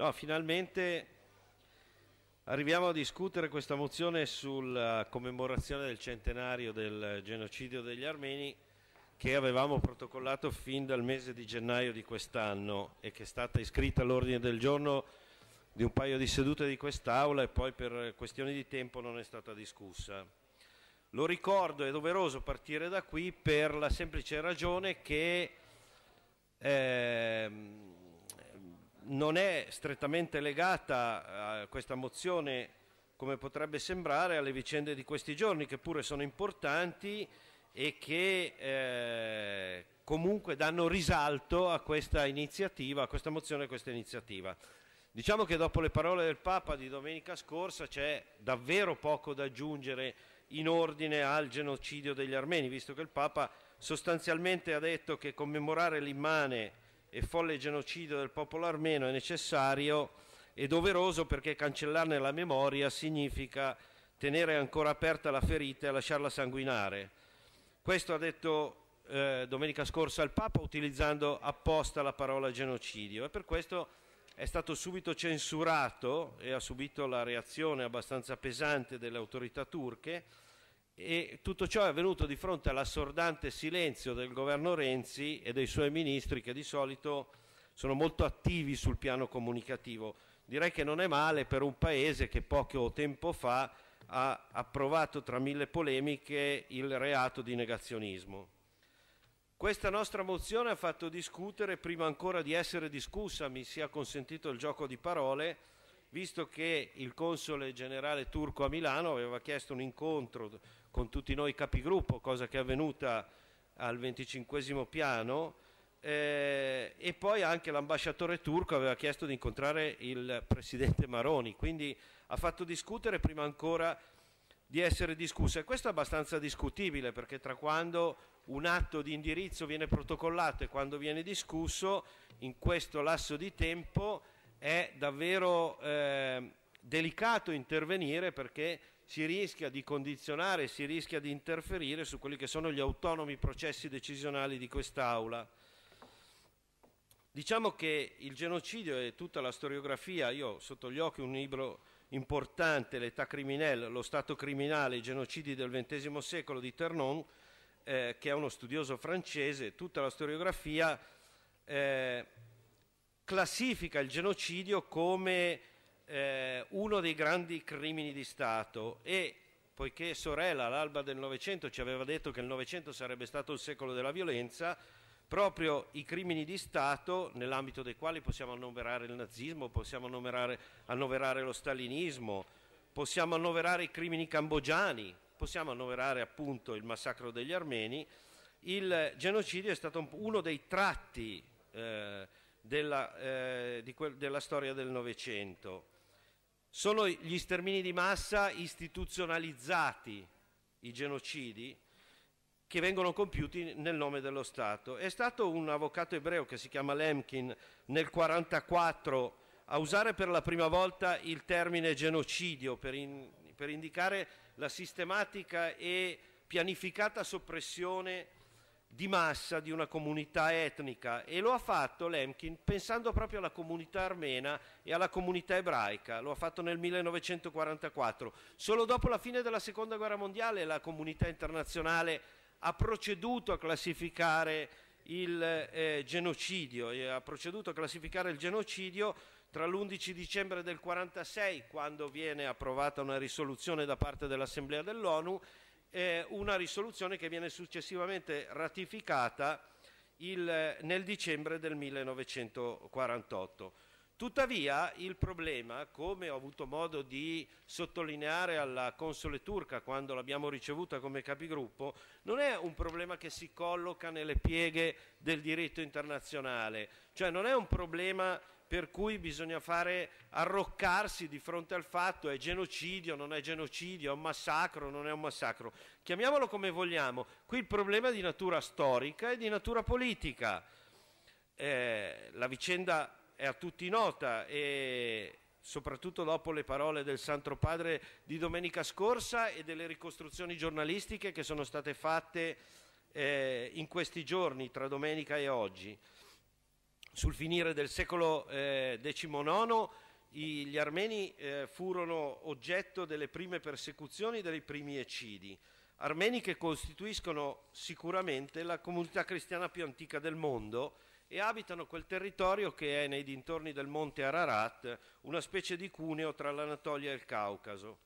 No, finalmente arriviamo a discutere questa mozione sulla commemorazione del centenario del genocidio degli armeni che avevamo protocollato fin dal mese di gennaio di quest'anno e che è stata iscritta all'ordine del giorno di un paio di sedute di quest'Aula e poi per questioni di tempo non è stata discussa. Lo ricordo, è doveroso partire da qui per la semplice ragione che ehm, non è strettamente legata eh, a questa mozione, come potrebbe sembrare, alle vicende di questi giorni, che pure sono importanti e che eh, comunque danno risalto a questa iniziativa, a questa mozione e a questa iniziativa. Diciamo che dopo le parole del Papa di domenica scorsa c'è davvero poco da aggiungere in ordine al genocidio degli armeni, visto che il Papa sostanzialmente ha detto che commemorare l'immane e folle genocidio del popolo armeno è necessario e doveroso perché cancellarne la memoria significa tenere ancora aperta la ferita e lasciarla sanguinare. Questo ha detto eh, domenica scorsa il Papa utilizzando apposta la parola genocidio e per questo è stato subito censurato e ha subito la reazione abbastanza pesante delle autorità turche e tutto ciò è avvenuto di fronte all'assordante silenzio del governo Renzi e dei suoi ministri che di solito sono molto attivi sul piano comunicativo. Direi che non è male per un paese che poco tempo fa ha approvato tra mille polemiche il reato di negazionismo. Questa nostra mozione ha fatto discutere, prima ancora di essere discussa, mi sia consentito il gioco di parole, visto che il console generale turco a Milano aveva chiesto un incontro con tutti noi capigruppo, cosa che è avvenuta al 25 piano, eh, e poi anche l'ambasciatore turco aveva chiesto di incontrare il presidente Maroni, quindi ha fatto discutere prima ancora di essere discussa e questo è abbastanza discutibile perché tra quando un atto di indirizzo viene protocollato e quando viene discusso in questo lasso di tempo è davvero eh, delicato intervenire perché si rischia di condizionare, si rischia di interferire su quelli che sono gli autonomi processi decisionali di quest'Aula. Diciamo che il genocidio e tutta la storiografia, io ho sotto gli occhi un libro importante, L'età criminale, lo Stato criminale, i genocidi del XX secolo di Ternon, eh, che è uno studioso francese, tutta la storiografia eh, classifica il genocidio come eh, uno dei grandi crimini di Stato e poiché Sorella all'alba del Novecento ci aveva detto che il Novecento sarebbe stato il secolo della violenza, proprio i crimini di Stato, nell'ambito dei quali possiamo annoverare il nazismo, possiamo annoverare, annoverare lo stalinismo, possiamo annoverare i crimini cambogiani, possiamo annoverare appunto il massacro degli armeni, il genocidio è stato uno dei tratti eh, della, eh, quel, della storia del Novecento. Solo gli stermini di massa istituzionalizzati, i genocidi, che vengono compiuti nel nome dello Stato. È stato un avvocato ebreo che si chiama Lemkin nel 1944 a usare per la prima volta il termine genocidio per, in, per indicare la sistematica e pianificata soppressione di massa di una comunità etnica e lo ha fatto Lemkin pensando proprio alla comunità armena e alla comunità ebraica, lo ha fatto nel 1944. Solo dopo la fine della Seconda Guerra Mondiale la comunità internazionale ha proceduto a classificare il eh, genocidio, e ha proceduto a classificare il genocidio tra l'11 dicembre del 1946, quando viene approvata una risoluzione da parte dell'Assemblea dell'ONU, e una risoluzione che viene successivamente ratificata il, nel dicembre del 1948. Tuttavia il problema, come ho avuto modo di sottolineare alla Console turca quando l'abbiamo ricevuta come capigruppo, non è un problema che si colloca nelle pieghe del diritto internazionale, cioè non è un problema per cui bisogna fare arroccarsi di fronte al fatto è genocidio, non è genocidio, è un massacro, non è un massacro. Chiamiamolo come vogliamo, qui il problema è di natura storica e di natura politica. Eh, la vicenda è a tutti nota e soprattutto dopo le parole del Santo Padre di domenica scorsa e delle ricostruzioni giornalistiche che sono state fatte eh, in questi giorni, tra domenica e oggi sul finire del secolo eh, XIX i, gli armeni eh, furono oggetto delle prime persecuzioni e dei primi eccidi. Armeni che costituiscono sicuramente la comunità cristiana più antica del mondo e abitano quel territorio che è nei dintorni del monte Ararat, una specie di cuneo tra l'Anatolia e il Caucaso.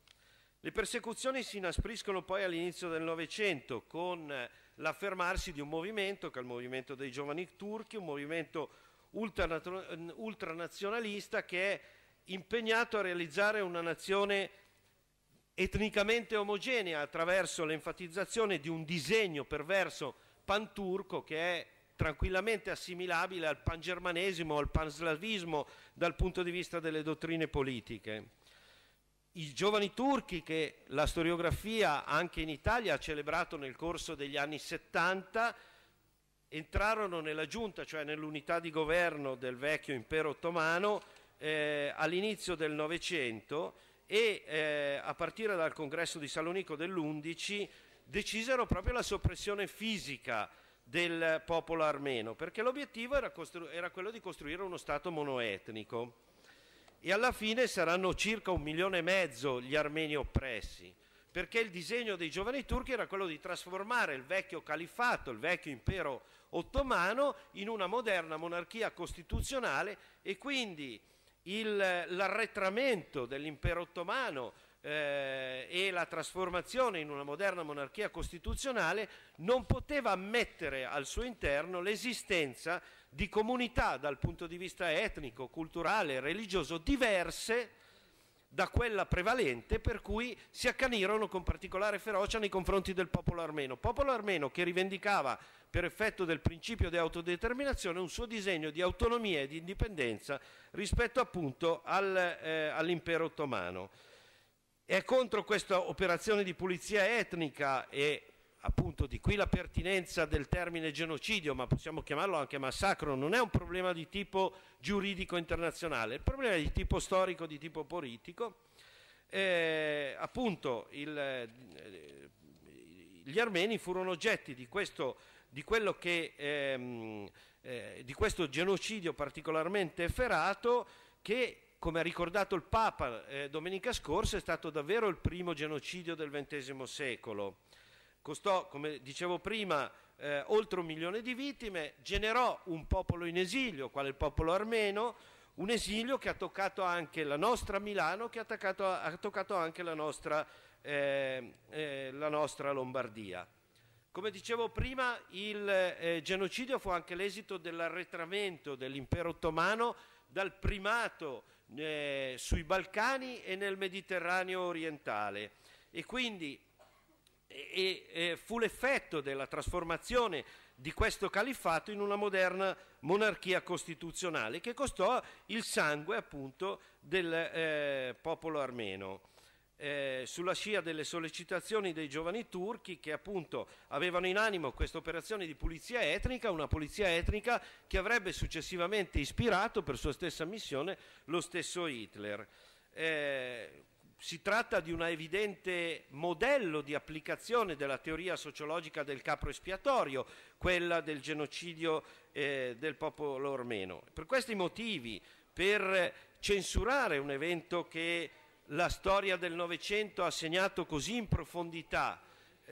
Le persecuzioni si inaspriscono poi all'inizio del Novecento con l'affermarsi di un movimento, che è il movimento dei giovani turchi, un movimento ultranazionalista che è impegnato a realizzare una nazione etnicamente omogenea attraverso l'enfatizzazione di un disegno perverso panturco che è tranquillamente assimilabile al pangermanesimo, al panslavismo dal punto di vista delle dottrine politiche. I giovani turchi che la storiografia anche in Italia ha celebrato nel corso degli anni 70 entrarono nella giunta, cioè nell'unità di governo del vecchio impero ottomano eh, all'inizio del Novecento e eh, a partire dal congresso di Salonico dell'11 decisero proprio la soppressione fisica del popolo armeno, perché l'obiettivo era, era, quello di costruire uno Stato monoetnico. E alla fine saranno circa un milione e mezzo gli armeni oppressi perché il disegno dei giovani turchi era quello di trasformare il vecchio califfato, il vecchio impero ottomano, in una moderna monarchia costituzionale e quindi l'arretramento dell'impero ottomano eh, e la trasformazione in una moderna monarchia costituzionale non poteva ammettere al suo interno l'esistenza di comunità dal punto di vista etnico, culturale, religioso diverse da quella prevalente per cui si accanirono con particolare ferocia nei confronti del popolo armeno. Popolo armeno che rivendicava per effetto del principio di autodeterminazione un suo disegno di autonomia e di indipendenza rispetto appunto al, eh, all'impero ottomano. È contro questa operazione di pulizia etnica e appunto di qui la pertinenza del termine genocidio, ma possiamo chiamarlo anche massacro, non è un problema di tipo giuridico internazionale, il problema è di tipo storico, di tipo politico. Eh, appunto il, eh, gli armeni furono oggetti di questo, di che, ehm, eh, di questo genocidio particolarmente efferato che come ha ricordato il Papa eh, domenica scorsa, è stato davvero il primo genocidio del XX secolo costò, come dicevo prima, eh, oltre un milione di vittime, generò un popolo in esilio, quale il popolo armeno, un esilio che ha toccato anche la nostra Milano, che ha, attaccato, ha toccato anche la nostra, eh, eh, la nostra, Lombardia. Come dicevo prima, il eh, genocidio fu anche l'esito dell'arretramento dell'impero ottomano dal primato eh, sui Balcani e nel Mediterraneo orientale e quindi e, e fu l'effetto della trasformazione di questo califfato in una moderna monarchia costituzionale che costò il sangue appunto del eh, popolo armeno. Eh, sulla scia delle sollecitazioni dei giovani turchi che appunto avevano in animo questa operazione di pulizia etnica, una pulizia etnica che avrebbe successivamente ispirato per sua stessa missione lo stesso Hitler. Eh, si tratta di un evidente modello di applicazione della teoria sociologica del capro espiatorio, quella del genocidio eh, del popolo ormeno. Per questi motivi, per censurare un evento che la storia del Novecento ha segnato così in profondità,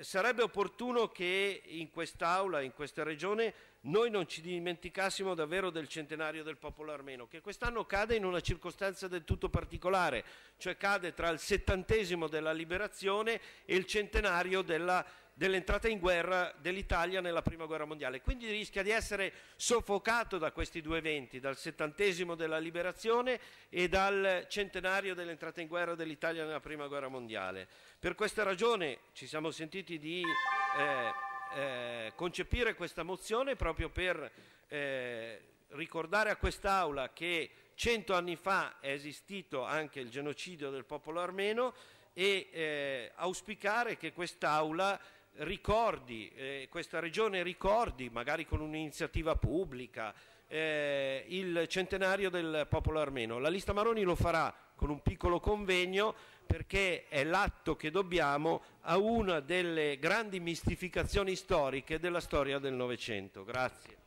sarebbe opportuno che in quest'Aula, in questa Regione, noi non ci dimenticassimo davvero del centenario del popolo armeno, che quest'anno cade in una circostanza del tutto particolare, cioè cade tra il settantesimo della liberazione e il centenario della dell'entrata in guerra dell'Italia nella Prima Guerra Mondiale. Quindi rischia di essere soffocato da questi due eventi, dal settantesimo della liberazione e dal centenario dell'entrata in guerra dell'Italia nella Prima Guerra Mondiale. Per questa ragione ci siamo sentiti di eh, eh, concepire questa mozione proprio per eh, ricordare a quest'Aula che cento anni fa è esistito anche il genocidio del popolo armeno e eh, auspicare che quest'Aula ricordi, eh, questa regione ricordi, magari con un'iniziativa pubblica, eh, il centenario del popolo armeno. La lista Maroni lo farà con un piccolo convegno perché è l'atto che dobbiamo a una delle grandi mistificazioni storiche della storia del Novecento. Grazie.